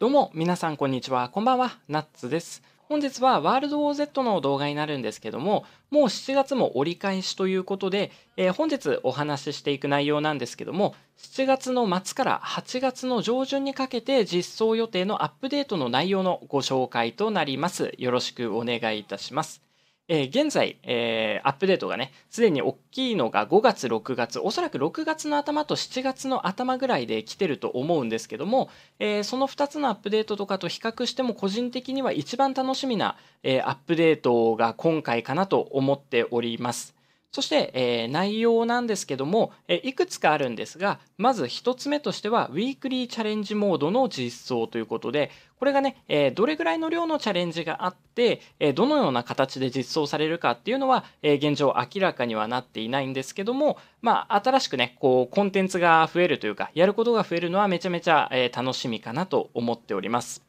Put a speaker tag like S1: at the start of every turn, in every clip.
S1: どうも、皆さんこんにちは。こんばんは、ナッツです。本日はワールド OZ の動画になるんですけども、もう7月も折り返しということで、えー、本日お話ししていく内容なんですけども、7月の末から8月の上旬にかけて実装予定のアップデートの内容のご紹介となります。よろしくお願いいたします。えー、現在、えー、アップデートがね、すでに大きいのが5月、6月、おそらく6月の頭と7月の頭ぐらいで来てると思うんですけども、えー、その2つのアップデートとかと比較しても個人的には一番楽しみな、えアップデートが今回かなと思っております。そして、えー、内容なんですけども、えー、いくつかあるんですが、まず1つ目としては、ウィークリーチャレンジモードの実装ということで、これがね、えー、どれぐらいの量のチャレンジがあって、えどのような形で実装されるかっていうのは、え現状明らかにはなっていないんですけども、まあ、新しくね、こう、コンテンツが増えるというか、やることが増えるのはめちゃめちゃ、え楽しみかなと思っております。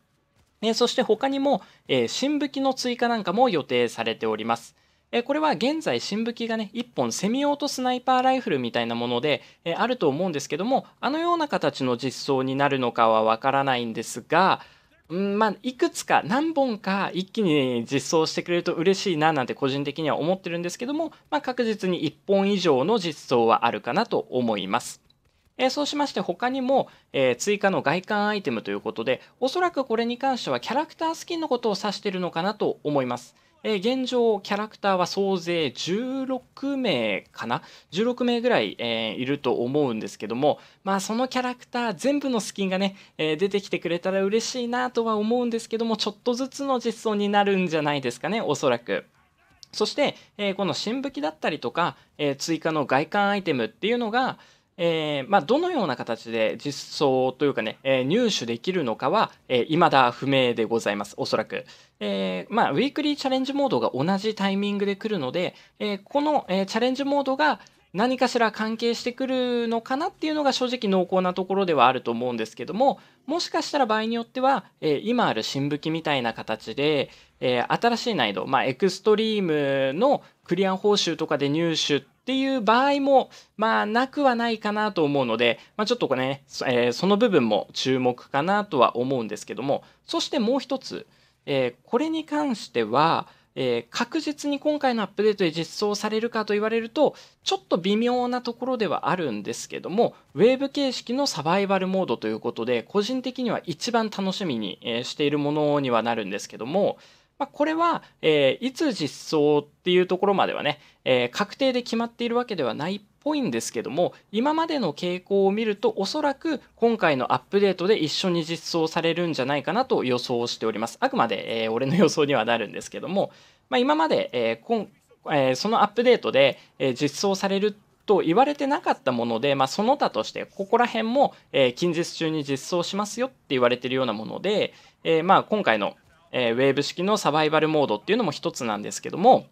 S1: えそして他にも、え新武器の追加なんかも予定されております。えこれは現在新武器がね1本セミオートスナイパーライフルみたいなもので、えあると思うんですけどもあのような形の実装になるのかはわからないんですがんまあ、いくつか何本か一気に実装してくれると嬉しいななんて個人的には思ってるんですけども、まあ、確実に1本以上の実装はあるかなと思います。えー、そうしまして他にも、えー、追加の外観アイテムということでおそらくこれに関してはキャラクタースキンのことを指しているのかなと思います。えー、現状、キャラクターは総勢16名かな ?16 名ぐらい、えー、いると思うんですけども、まあ、そのキャラクター全部のスキンがね、えー、出てきてくれたら嬉しいなとは思うんですけども、ちょっとずつの実装になるんじゃないですかね、おそらく。そして、えこの新武器だったりとか、え追加の外観アイテムっていうのが、えー、まあ、どのような形で実装というかね、えー、入手できるのかは、えー、未だ不明でございます、おそらく。えまあ、ウィークリーチャレンジモードが同じタイミングで来るので、えこの、えチャレンジモードが、何かしら関係してくるのかなっていうのが正直濃厚なところではあると思うんですけどももしかしたら場合によっては、えー、今ある新武器みたいな形で、えー、新しい難易度、まあ、エクストリームのクリア報酬とかで入手っていう場合も、まあ、なくはないかなと思うので、まあ、ちょっとね、えー、その部分も注目かなとは思うんですけどもそしてもう一つ、えこれに関してはえー、確実に今回のアップデートで実装されるかと言われると、ちょっと微妙なところではあるんですけども、ウェーブ形式のサバイバルモードということで、個人的には一番楽しみにしているものにはなるんですけども、まあ、これは、えー、いつ実装っていうところまではね、えー、確定で決まっているわけではないっぽいんですけども今までの傾向を見るとおそらく今回のアップデートで一緒に実装されるんじゃないかなと予想しておりますあくまで、えー、俺の予想にはなるんですけども、まあ、今まで、えーえー、そのアップデートで、えー、実装されると言われてなかったもので、まあ、その他としてここら辺も、えー、近日中に実装しますよって言われてるようなもので、えー、まあ今回のえー、ウェーブ式のサバイバルモードっていうのも一つなんですけども、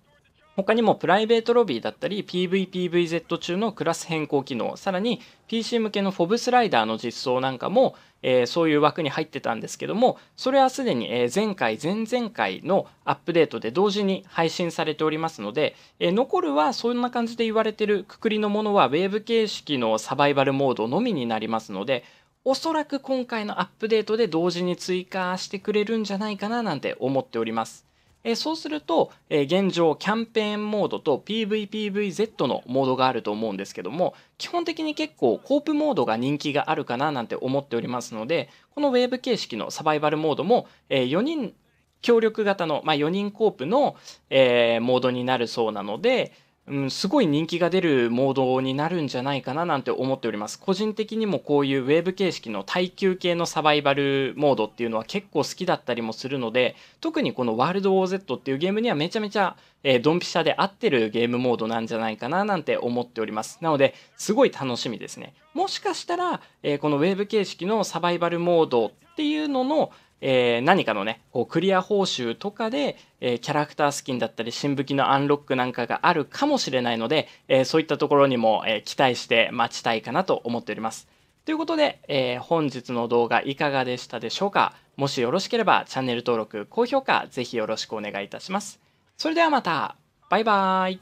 S1: 他にもプライベートロビーだったり PVPVZ 中のクラス変更機能さらに PC 向けのフォブスライダーの実装なんかも、えー、そういう枠に入ってたんですけどもそれはすでに前回前々回のアップデートで同時に配信されておりますので、えー、残るはそんな感じで言われてるくくりのものはウェーブ形式のサバイバルモードのみになりますのでおそらく今回のアップデートで同時に追加してくれるんじゃないかななんて思っております。えそうすると、え現状キャンペーンモードと PVPVZ のモードがあると思うんですけども基本的に結構コープモードが人気があるかななんて思っておりますのでこのウェーブ形式のサバイバルモードも、え4人協力型の、まあ、4人コープの、えモードになるそうなので、うん、すごい人気が出るモードになるんじゃないかななんて思っております。個人的にもこういうウェーブ形式の耐久系のサバイバルモードっていうのは結構好きだったりもするので、特にこのワールド OZ っていうゲームにはめちゃめちゃ、えー、ドンピシャで合ってるゲームモードなんじゃないかななんて思っております。なので、すごい楽しみですね。もしかしたら、えー、このウェーブ形式のサバイバルモードっていうのの、えー、何かのね、こうクリア報酬とかで、えー、キャラクタースキンだったり、新武器のアンロックなんかがあるかもしれないので、えー、そういったところにも、え期待して待ちたいかなと思っております。ということで、え本日の動画いかがでしたでしょうかもしよろしければチャンネル登録、高評価、ぜひよろしくお願いいたします。それではまた、バイバーイ。